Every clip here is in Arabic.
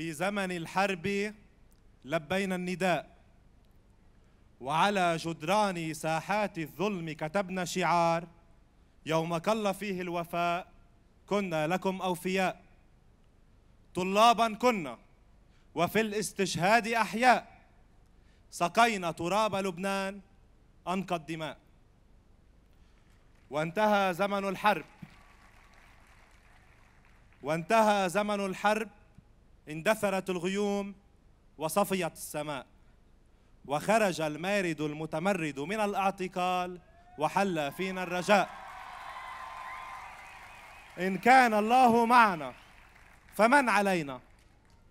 في زمن الحرب لبينا النداء وعلى جدران ساحات الظلم كتبنا شعار يوم كل فيه الوفاء كنا لكم أوفياء طلابا كنا وفي الاستشهاد أحياء سقينا تراب لبنان أنقى الدماء وانتهى زمن الحرب وانتهى زمن الحرب اندثرت الغيوم وصفيت السماء وخرج المارد المتمرد من الاعتقال وحل فينا الرجاء ان كان الله معنا فمن علينا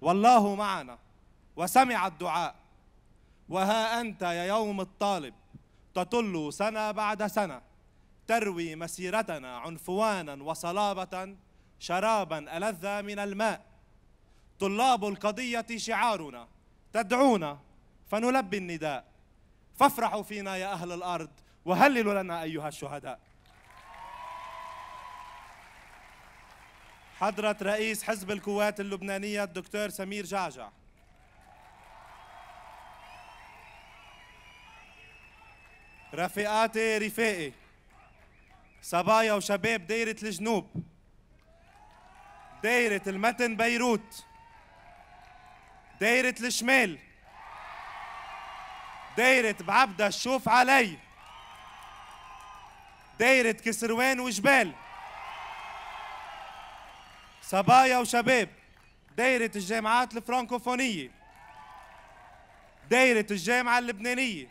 والله معنا وسمع الدعاء وها انت يا يوم الطالب تطل سنه بعد سنه تروي مسيرتنا عنفوانا وصلابه شرابا ألذ من الماء طلاب القضية شعارنا تدعونا فنلبي النداء فافرحوا فينا يا أهل الأرض وهللوا لنا أيها الشهداء حضرة رئيس حزب القوات اللبنانية الدكتور سمير جعجع رفيقاتي رفاقي صبايا وشباب دايرة الجنوب دايرة المتن بيروت دايرة الشمال دايرة بعبدة الشوف علي دايرة كسروان وجبال صبايا وشباب دايرة الجامعات الفرنكوفونية دايرة الجامعة اللبنانية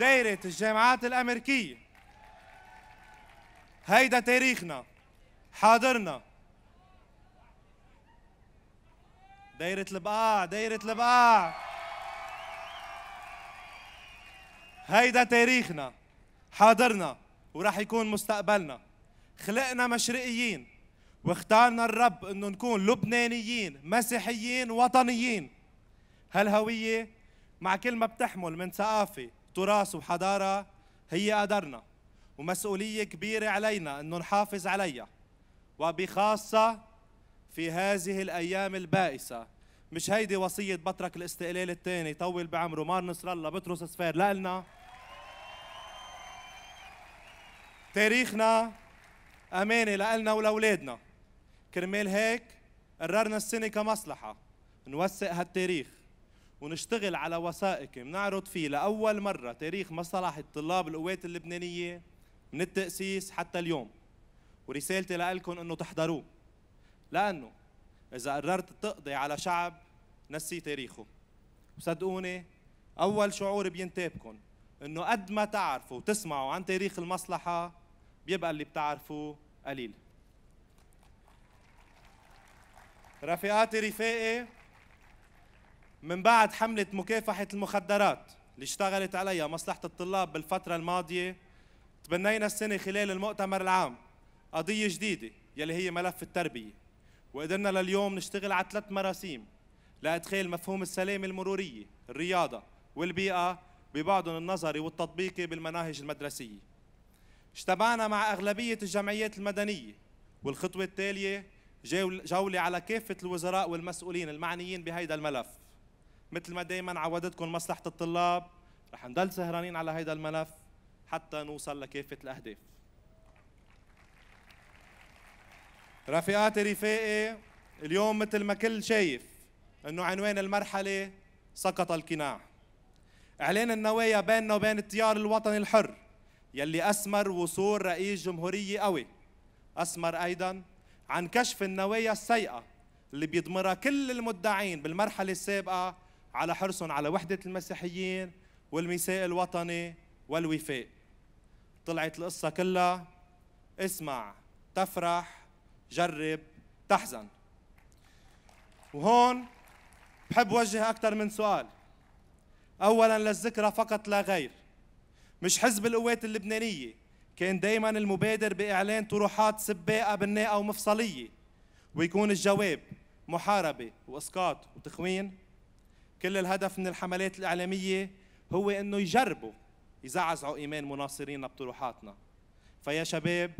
دايرة الجامعات الأمريكية هيدا تاريخنا حاضرنا دايرة البقاع دايرة البقاع هيدا تاريخنا حاضرنا وراح يكون مستقبلنا خلقنا مشرقيين واختارنا الرب انه نكون لبنانيين مسيحيين وطنيين هالهوية مع كل ما بتحمل من ثقافة تراث وحضارة هي قدرنا ومسؤولية كبيرة علينا انه نحافظ عليها وبخاصة في هذه الأيام البائسة مش هيدي وصية بطرك الاستقلال الثاني طول بعمره مار نصر الله بطرس سفير لالنا تاريخنا أمانة لألنا ولأولادنا كرمال هيك قررنا السنة كمصلحة نوثق هالتاريخ ونشتغل على وثائق بنعرض فيه لأول مرة تاريخ مصالح الطلاب القوات اللبنانية من التأسيس حتى اليوم ورسالتي لكم انه تحضروه لأنه إذا قررت تقضي على شعب نسي تاريخه وصدقوني أول شعور بينتابكم إنه قد ما تعرفوا وتسمعوا عن تاريخ المصلحة بيبقى اللي بتعرفوه قليل رفيقاتي رفاقي من بعد حملة مكافحة المخدرات اللي اشتغلت عليها مصلحة الطلاب بالفترة الماضية تبنينا السنة خلال المؤتمر العام قضية جديدة يلي هي ملف التربية وقدرنا لليوم نشتغل على ثلاث مراسيم لادخال مفهوم السلامه المروريه، الرياضه والبيئه ببعضهم النظري والتطبيقي بالمناهج المدرسيه. اجتمعنا مع اغلبيه الجمعيات المدنيه والخطوه التاليه جوله على كافه الوزراء والمسؤولين المعنيين بهيدا الملف. مثل ما دائما عودتكم مصلحه الطلاب رح نضل سهرانين على هيدا الملف حتى نوصل لكافه الاهداف. رفيقاتي رفاقي اليوم مثل ما كل شايف انه عنوان المرحله سقط القناع اعلان النوايا بيننا وبين التيار الوطني الحر يلي اسمر وصول رئيس جمهوريه قوي اسمر ايضا عن كشف النوايا السيئه اللي بيضمرها كل المدعين بالمرحله السابقه على حرصهم على وحده المسيحيين والمساء الوطني والوفاء طلعت القصه كلها اسمع تفرح جرب تحزن وهون بحب وجه أكثر من سؤال أولا للذكرى فقط لا غير مش حزب القوات اللبنانية كان دايما المبادر بإعلان طروحات سباقة بناءة ومفصلية ويكون الجواب محاربة وإسقاط وتخوين كل الهدف من الحملات الإعلامية هو أنه يجربوا يزعزعوا إيمان مناصرينا بطروحاتنا فيا شباب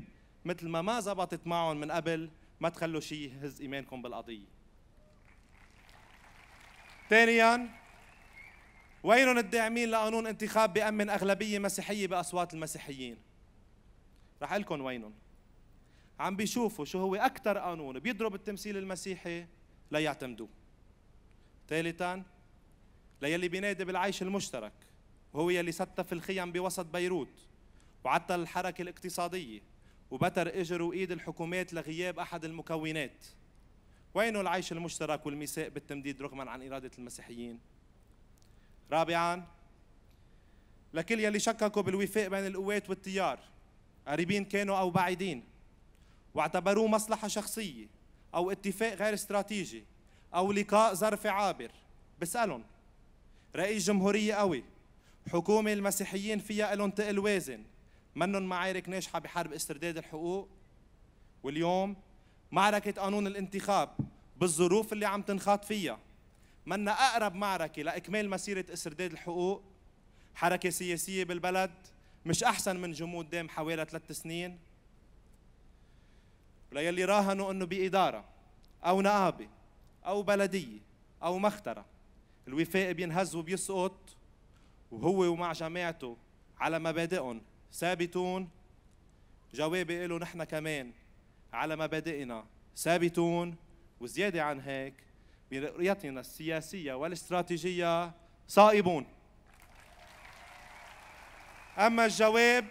مثل ما ما زبطت معهم من قبل ما تخلوا شيء يهز ايمانكم بالقضيه ثانيا وينهم الداعمين لقانون انتخاب بأمن أغلبية مسيحية بأصوات المسيحيين رح أقول لكم وينهم عم بيشوفوا شو هو أكثر قانون بيضرب التمثيل المسيحي ليعتمدوه ثالثا ليلي بينادي بالعيش المشترك وهو يلي ستف الخيم بوسط بيروت وعطل الحركة الاقتصادية وبتر اجر وايد الحكومات لغياب احد المكونات وينه العيش المشترك والمساء بالتمديد رغما عن اراده المسيحيين رابعا لكل يلي شككوا بالوفاق بين القوات والتيار قريبين كانوا او بعيدين واعتبروه مصلحه شخصيه او اتفاق غير استراتيجي او لقاء ظرفي عابر بسالهم رئيس جمهوريه قوي حكومه المسيحيين فيها لهم تقل وازن منن معارك ناجحة بحرب استرداد الحقوق واليوم معركة قانون الانتخاب بالظروف اللي عم تنخاط فيها منا أقرب معركة لإكمال مسيرة استرداد الحقوق حركة سياسية بالبلد مش أحسن من جمود دام حوالي ثلاث سنين وليلي راهنوا أنه بإدارة أو نقابة أو بلدية أو مخترة الوفاء بينهز وبيسقط وهو ومع جماعته على مبادئهم ثابتون جوابي له نحن كمان على مبادئنا ثابتون وزيادة عن هيك برؤيتنا السياسية والاستراتيجية صائبون أما الجواب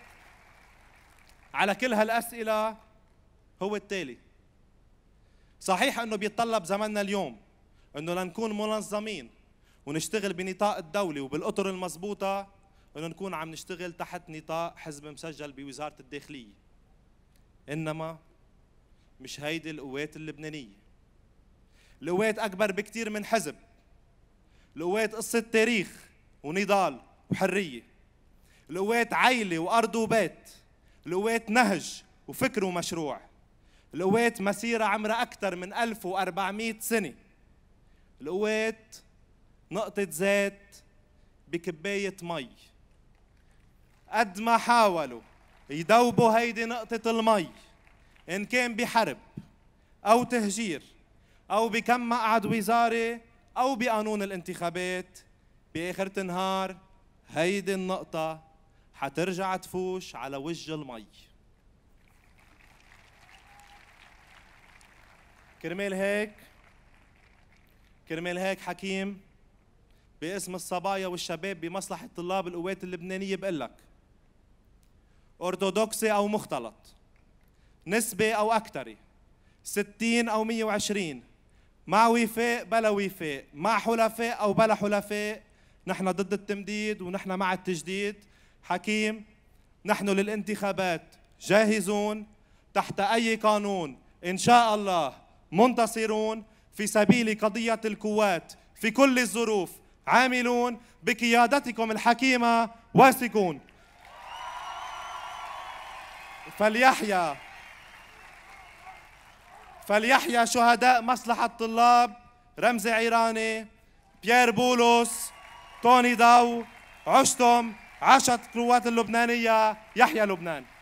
على كل هالأسئلة هو التالي صحيح أنه بيتطلب زمننا اليوم أنه لنكون منظمين ونشتغل بنطاق الدولة وبالأطر المضبوطة انه نكون عم نشتغل تحت نطاق حزب مسجل بوزاره الداخليه انما مش هيدي القوات اللبنانيه القوات اكبر بكثير من حزب القوات قصه تاريخ ونضال وحريه القوات عيله وارض وبيت القوات نهج وفكر ومشروع القوات مسيرة عمرها أكثر من 1400 سنة القوات نقطة زيت بكباية مي قد ما حاولوا يدوبوا هيدي نقطة المي إن كان بحرب أو تهجير أو بكم مقعد وزاري أو بقانون الانتخابات بآخر النهار هيدي النقطة حترجع تفوش على وجه المي كرمال هيك كرمال هيك حكيم باسم الصبايا والشباب بمصلحة طلاب القوات اللبنانية بقول لك أرثوذكسي أو مختلط نسبة أو أكثر 60 أو 120 مع وفاء بلا وفاء مع حلفاء أو بلا حلفاء نحن ضد التمديد ونحن مع التجديد حكيم نحن للانتخابات جاهزون تحت أي قانون إن شاء الله منتصرون في سبيل قضية القوات في كل الظروف عاملون بقيادتكم الحكيمة واثقون فليحيا فليحيا شهداء مصلحة الطلاب رمزي عيراني بيير بولوس توني داو عشتم عاشت القوات اللبنانية يحيا لبنان